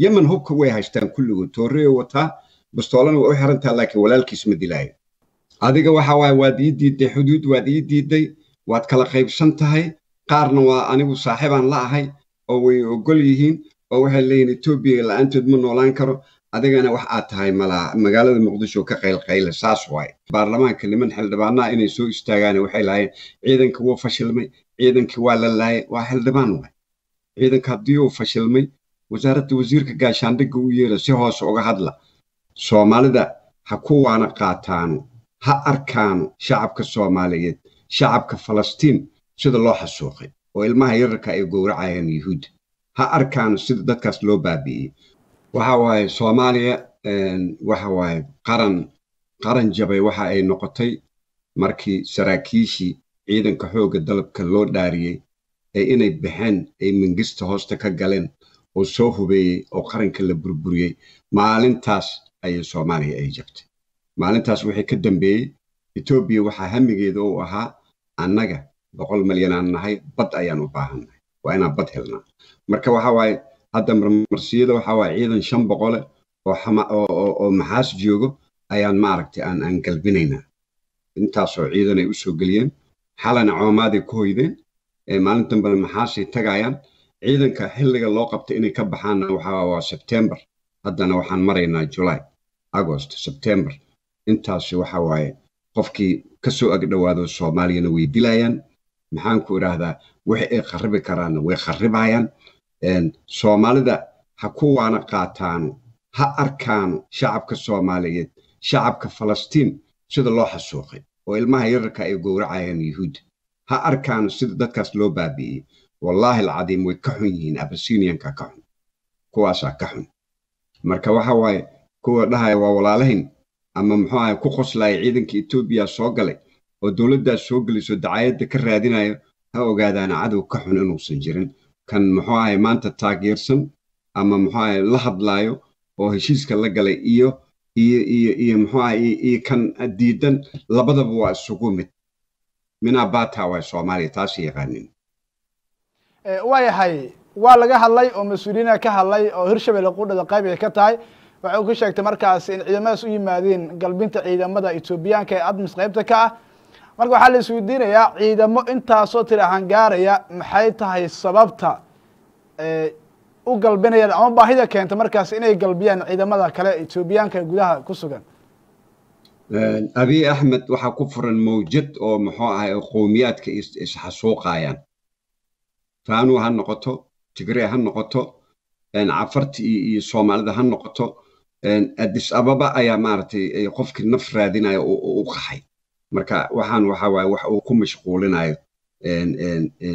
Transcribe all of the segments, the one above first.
yemen hubka way haystaan kulligood toorreye wataa bastoolana waa u xirantaha laakiin walaalkiis ma dilaayo adiga waxa waay waad ii diidday xuduud waad ii diidday waad kala qaybsan tahay qaarna waa anigu saaxiibaan la ahay oo way ogol yihiin oo waxay leeyihin etoobiya la-aantood ma noolaan karo adigana wax aad tahay malaa magaalada muqdisho ka qaylqayla saas waaye baarlamaanka niman xildhibaanaha inay soo istaagaane waxay lahaayeen ciidanka wuu fashilmay ciidankii waa la laayay waa xildhibaan waaye ciidanka haddii uu fashilmay wasaaradda wasiirka gaashaandhigga u yeera si hoos uga hadla soomaalida ha ku waana qaataanu ha arkaanu shacabka soomaaliyeed shacabka falastiin sida loo xasuuqay oo ilmaha yararka ay gowracayeen yuhuudda ha arkaanu sida dadkaas loo baabi'iyey waxa waaye soomaaliya waxa waaye qaran qaran jabay waxa ay noqotay markii saraakiishii ciidanka xoogga dalabka loo dhaariyey ee inay baxeen ay mingista hoosta ka galeen oo soo hubeeyey oo qaranka la burburiyey maalintaas ayay soomaaliya ay jabtay maalintaas wixii ka dambeeyey etoobiya waxaa hamigeeda uu ahaa annaga boqol malyanaan nahay bad ayaan u baahannahay waa inaan bad helnaa marka waxaawaaye hadda marmarsiyada waxaa waaye ciidan shan boqole oo oo maxaas joogo ayaan maaragtay aan aan galbinaynaa intaasoo ciidan ay u soo geliyeen xalana coomaaday ku hoydeen maalin dambena maxaasay tagaayaan ciidanka xilliga loo qabtay inay ka baxaanna waxaa waa sebtembar haddana waxaan maraynaa julaay agost sebtembar intaasi waxa waaye qofkii ka soo agdhowaado soomaaliyana way dilayaan maxaanku idhaahdaa wixi ay kharibi karaanna way kharibayaan soomaalida ha ku waana qaataanu ha arkaanu shacabka soomaaliyeed shacabka falastiin sida loo xasuuqay oo ilmaha yararka ay gowracayaan yuhuudda ha arkaanu sida dadkaas loo baabi'iyey wallaahi alcadiim way ka xun yihiin abasinianka ka xun kuwaasaa ka xun marka waxa waaye kuwa dhahaya waa walaalahayn ama muxuu ahay ku qoslaaya ciidanka etoobiya soo galay oo dowladdaas soo gelayso dacayadda ka raadinayo ha ogaadaana cadow ka xun inuusan jirin kan muxuu ahay maanta taageersan ama muxuu ahay la hadlaayo oo heshiiska la galay iyo iyo iyo iyo muxuu ahay iyo kan diidan labadaba waa isugu mid minaa baataa waay soomaaliya taasi yaqaanin waa yahay waa laga hadlay oo mas-uuliyiina ka hadlay oo hirshabelle qudhada qayb ay ka tahay waxay ku sheegtay markaas in ciidamadaas u yimaadeen galbinta ciidamada etoobiyaanka ee admis qaybta ka ah marka waxaa la isweydiinayaa ciidamo intaasoo tiri hangaaraya maxay tahay sababta u galbinayaan ama baahida keenta markaas inay galbiyaan ciidamada kale etoobiyaanka gudaha ku sugan abiy axmed waxaa ku furan mawjad oo muxuu ahay qowmiyaadka isxasuuqayaan ranu ha noqoto tigre ha noqoto cafarta iyo soomaalida ha noqoto adis ababa ayaa maaragtay qofkii naf raadinaya u qaxay marka waxaan waxa wax uu ku mashquulinayo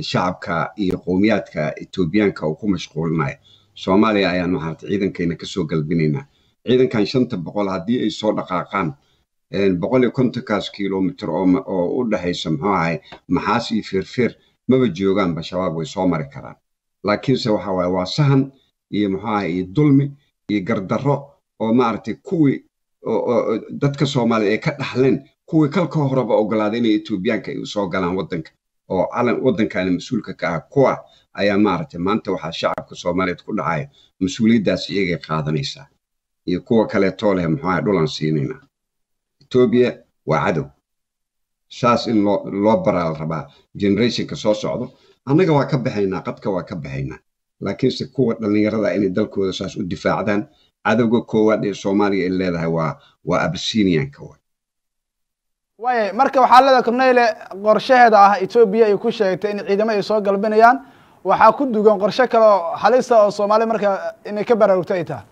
shacabka iyo qowmiyaadka etoobiyaanka uu ku mashquulinayo soomaaliya ayaan maaragtay ciidankayna kasoo galbinaynaa ciidankan shanta boqol haddii ay soo dhaqaaqaan boqol iyo kontonkaas kilomitr oo u dhexaysa muxuu ahay maxaas iyo feerfeer maba joogaanba shabaab way soo mari karaan laakiinse waxa waaye waa sahan iyo muxuaha iyo dulmi iyo gardarro oo maaragtay kuwii dadka soomaaliyed ee ka dhaxleen kuwii kalka horeba ogolaaday inay etoobiyaanka ay usoo galaan waddanka oo calan waddankaana mas-uulka ka ah kuwa ayaa maaragtay maanta waxaa shacabka soomaaliyeed ku dhacaya mas-uuliyaddaas iyagay qaadanaysaa iyo kuwa kaleetoo leh muxuaha dhulaan siinayna etoobiya waa cadow saas in loo loo baraa la rabaa generationka soo socdo annaga waa ka baxaynaa qadka waa ka baxaynaa laakiinse kuwa dhallinyarada inay dalkooda saas u difaacdaan cadowga koowaad ee soomaaliya ay leedahay waa waa absinianka way waaya marka waxaa leedahay korneyle qorshaheeda ah etoobiya ay ku sheegtay in ciidamo ay soo galbinayaan waxaa ku dugan qorshe kale oo halisa oo soomaaliya marka inay ka baraarugto ay tahay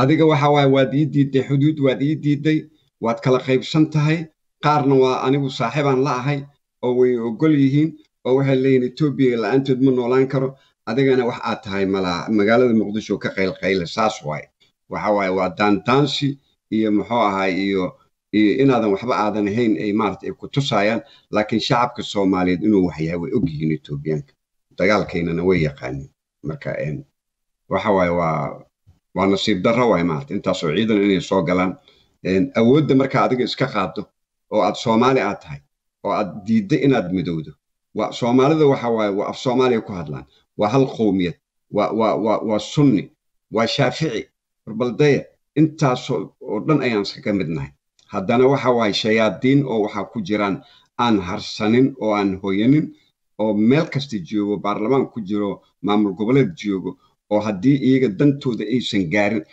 adiga waxa waaye waad ii diiday xuduud waad ii diiday waad kala qaybsan tahay qaarna waa anigu saaxiibaan la ahay oo way ogol yihiin oo waxay leeyihin etoobiya la-aantood ma noolaan karo adigana wax aad tahay malaha magaalada muqdisho ka qaylqayle saas waaye waxa waaye waa daandaansi iyo muxuu ahay iyo iyo inaadan waxba aadan ahayn ay maarata ay ku tusaayaan laakiin shacabka soomaaliyeed inuu waxyahay way ogyihiin yihiin etoobiyaanka dagaalkaynana way yaqaanin marka waxa waaye waa waa nasiib darro waaye maarata intaasoo ciidan inay soo galaan awoodda markaa adiga iska qaado oo aad soomaali aad tahay oo aad diidda inaad midowdo soomaalida waxa waaye waa af soomaaliya ku hadlaan waa hal qowmiyad waa sunni waa shaafici barbaldaya intaas oo dhan ayaan iskaga midnahay haddana waxa waaye shayaadiin oo waxaa ku jiraan aan harsanin oo aan hoyanin oo meel kasta joogo baarlamaan ku jiro maamul goboleed joogo oo haddii iyaga dantooda aysan gaarin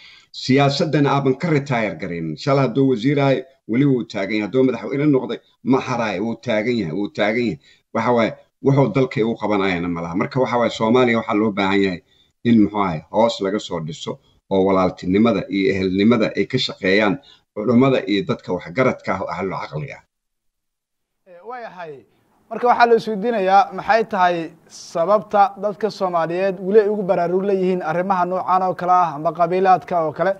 siyaasaddana aaban ka ritaayar garaynin insha allah wasiirahay weli wuu taagan yahay madax ila noqday ma haraay wuu taagan yahay wuu taagan yahay waxa wuxuu dalkay u qabanayana malaha marka waxa soomaaliya waxaa loo baahan yahay in muxuu hoos laga soo dhiso oo walaaltinimada iyo ehelnimada ay ka shaqeeyaan culummada iyo dadka waxgaradka ah oo ahlul caqliga ah waayahay marka waxaa la isweydiinayaa maxay tahay sababta dadka soomaaliyeed weli ay ugu baraarugla yihiin arrimaha noocaan oo kale ah ama qabiilaadka oo kale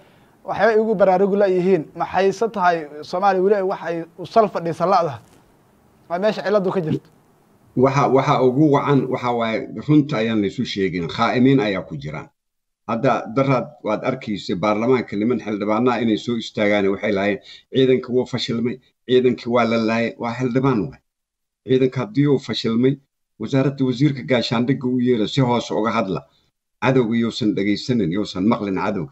waxyaba ugu baraarugi layihiin maxayse tahay soomaaliya weli waxay usal fadhiisa la'da waa meesha ciladu ka jirto waxa waxa ugu wacan waxa waaye runta ayaan laysu sheegin khaa'imiin ayaa ku jiraan hadda daraad waad arkaysa baarlamaanka niman xildhibaanaha inay soo istaagaan waxay lahaayeen ciidanka wuu fashilmay ciidankii waa la laayay waa xildhibaan waay ciidanka haddii uu fashilmay wasaaradda wasiirka gaashaandhigga u yeera si hoose uga hadla cadowga yousan dhegaysanin yousan maqlin cadowga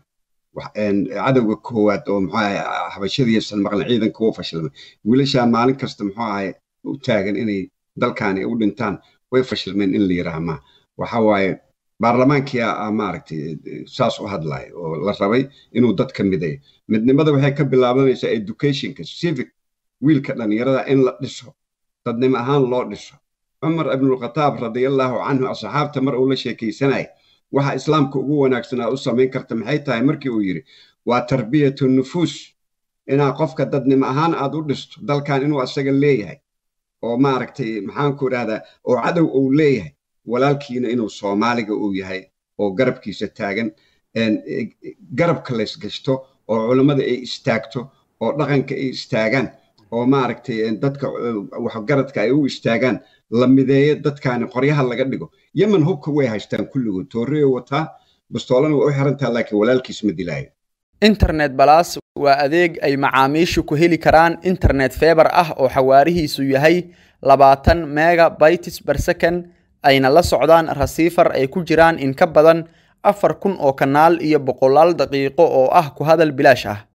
cadowga koowaad oo muxuaha ah, habashadii san maqlin ciidanka u fashilmay wiilashaa maalin kasta muxuu ahay u taagan inay dalkaani u dhintaan way fashilmeen in la yidhaaha ma waxa waaye baarlamaankii a ah, maaragtay saas u hadlaya oo la rabay inuu dadka midayo midnimada waxay ka bilaabanaysaa educationka civic wiilka dhallinyarada in la dhiso dadnimo ahaan loo dhiso cumar ibnulkhataab radiallaahu canhu asxaabta mar uu la sheekaysanaya waxa islaamka ugu wanaagsanaa u samayn karta maxay tahay markii uu yidhi waa tarbiyatu nufuus inaa qofka dadnimo ahaan aad u dhisto dalkan inuu asaga leeyahay oo maaragtay maxaanku idhahdaa oo cadow uu leeyahay walaalkiina inuu soomaaliga uu yahay oo garabkiisa taagan e, e, garabka laysgashto oo culimmada ay istaagto oo dhaqanka ay istaagaan oo maaragtay eh, dadka eh, waxgaradka ay u istaagaan la mideeyo dadkaani qoryaha laga dhigo yeman hubka way haystaan kulligood toorreyo wataa bastoolana waa u xirantaha laakiin walaalkiis ma dilaayo internet balaas waa adeeg ay macaamiishu ku heli karaan internet feebar ah oo xawaarihiisu yahay labaatan megabytes per second ayna la socdaan rasiifar ay ku jiraan in ka badan afar kun oo kanaal iyo boqolaal daqiiqo oo ah ku hadal bilaash ah